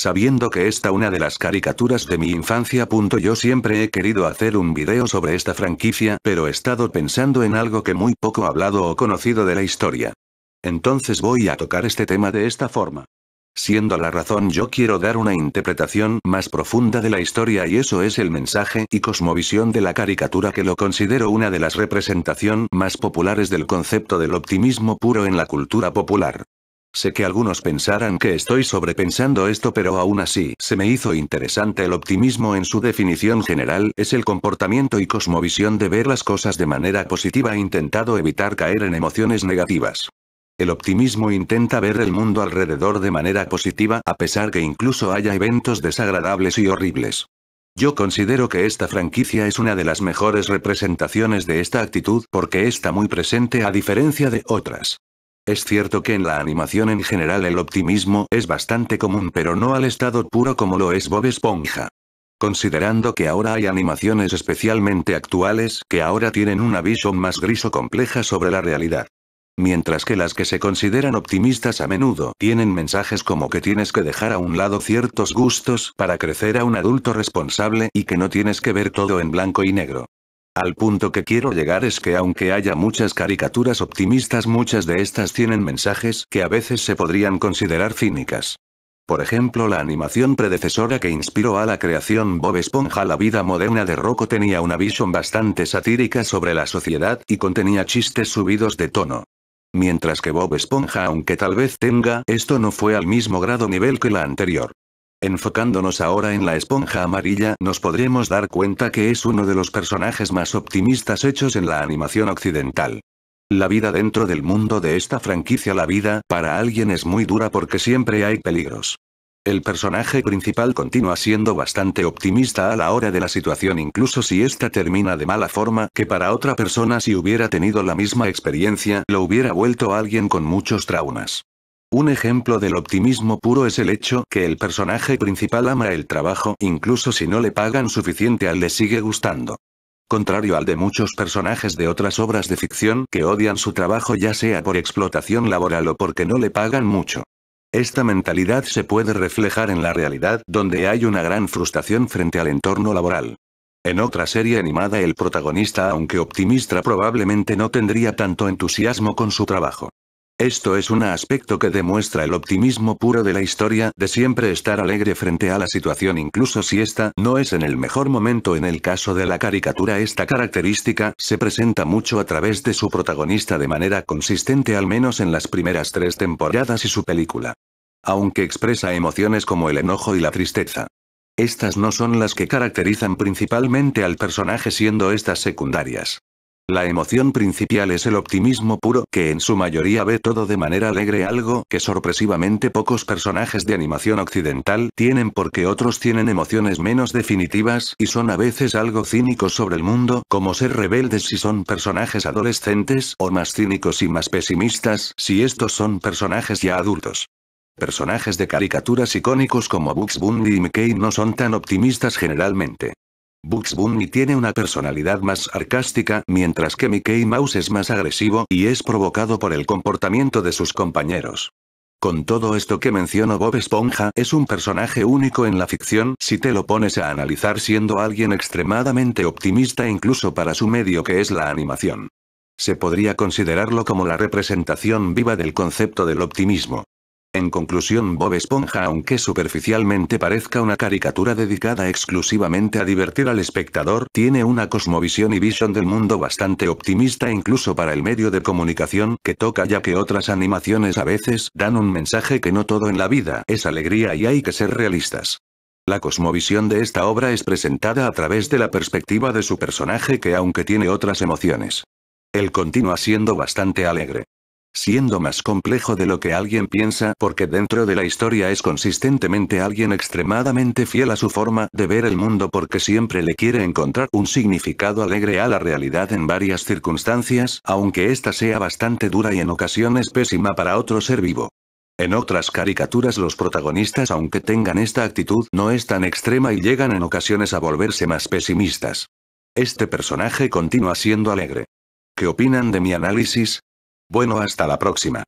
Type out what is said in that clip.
sabiendo que esta una de las caricaturas de mi infancia. Yo siempre he querido hacer un video sobre esta franquicia, pero he estado pensando en algo que muy poco hablado o conocido de la historia. Entonces voy a tocar este tema de esta forma. Siendo la razón yo quiero dar una interpretación más profunda de la historia y eso es el mensaje y cosmovisión de la caricatura que lo considero una de las representación más populares del concepto del optimismo puro en la cultura popular. Sé que algunos pensarán que estoy sobrepensando esto pero aún así se me hizo interesante el optimismo en su definición general es el comportamiento y cosmovisión de ver las cosas de manera positiva intentado evitar caer en emociones negativas. El optimismo intenta ver el mundo alrededor de manera positiva a pesar que incluso haya eventos desagradables y horribles. Yo considero que esta franquicia es una de las mejores representaciones de esta actitud porque está muy presente a diferencia de otras. Es cierto que en la animación en general el optimismo es bastante común pero no al estado puro como lo es Bob Esponja. Considerando que ahora hay animaciones especialmente actuales que ahora tienen una visión más gris o compleja sobre la realidad. Mientras que las que se consideran optimistas a menudo tienen mensajes como que tienes que dejar a un lado ciertos gustos para crecer a un adulto responsable y que no tienes que ver todo en blanco y negro. Al punto que quiero llegar es que aunque haya muchas caricaturas optimistas muchas de estas tienen mensajes que a veces se podrían considerar cínicas. Por ejemplo la animación predecesora que inspiró a la creación Bob Esponja La vida moderna de Rocco tenía una visión bastante satírica sobre la sociedad y contenía chistes subidos de tono. Mientras que Bob Esponja aunque tal vez tenga esto no fue al mismo grado nivel que la anterior. Enfocándonos ahora en la esponja amarilla nos podremos dar cuenta que es uno de los personajes más optimistas hechos en la animación occidental. La vida dentro del mundo de esta franquicia la vida para alguien es muy dura porque siempre hay peligros. El personaje principal continúa siendo bastante optimista a la hora de la situación incluso si esta termina de mala forma que para otra persona si hubiera tenido la misma experiencia lo hubiera vuelto alguien con muchos traumas. Un ejemplo del optimismo puro es el hecho que el personaje principal ama el trabajo incluso si no le pagan suficiente al le sigue gustando. Contrario al de muchos personajes de otras obras de ficción que odian su trabajo ya sea por explotación laboral o porque no le pagan mucho. Esta mentalidad se puede reflejar en la realidad donde hay una gran frustración frente al entorno laboral. En otra serie animada el protagonista aunque optimista probablemente no tendría tanto entusiasmo con su trabajo. Esto es un aspecto que demuestra el optimismo puro de la historia de siempre estar alegre frente a la situación incluso si esta no es en el mejor momento en el caso de la caricatura esta característica se presenta mucho a través de su protagonista de manera consistente al menos en las primeras tres temporadas y su película. Aunque expresa emociones como el enojo y la tristeza. Estas no son las que caracterizan principalmente al personaje siendo estas secundarias. La emoción principal es el optimismo puro que en su mayoría ve todo de manera alegre algo que sorpresivamente pocos personajes de animación occidental tienen porque otros tienen emociones menos definitivas y son a veces algo cínicos sobre el mundo como ser rebeldes si son personajes adolescentes o más cínicos y más pesimistas si estos son personajes ya adultos. Personajes de caricaturas icónicos como Bugs Bunny y Mickey no son tan optimistas generalmente. Bugs Bunny tiene una personalidad más sarcástica mientras que Mickey Mouse es más agresivo y es provocado por el comportamiento de sus compañeros. Con todo esto que menciono Bob Esponja es un personaje único en la ficción si te lo pones a analizar siendo alguien extremadamente optimista incluso para su medio que es la animación. Se podría considerarlo como la representación viva del concepto del optimismo. En conclusión Bob Esponja aunque superficialmente parezca una caricatura dedicada exclusivamente a divertir al espectador, tiene una cosmovisión y visión del mundo bastante optimista incluso para el medio de comunicación que toca ya que otras animaciones a veces dan un mensaje que no todo en la vida es alegría y hay que ser realistas. La cosmovisión de esta obra es presentada a través de la perspectiva de su personaje que aunque tiene otras emociones. Él continúa siendo bastante alegre siendo más complejo de lo que alguien piensa porque dentro de la historia es consistentemente alguien extremadamente fiel a su forma de ver el mundo porque siempre le quiere encontrar un significado alegre a la realidad en varias circunstancias, aunque ésta sea bastante dura y en ocasiones pésima para otro ser vivo. En otras caricaturas los protagonistas aunque tengan esta actitud no es tan extrema y llegan en ocasiones a volverse más pesimistas. Este personaje continúa siendo alegre. ¿Qué opinan de mi análisis? Bueno hasta la próxima.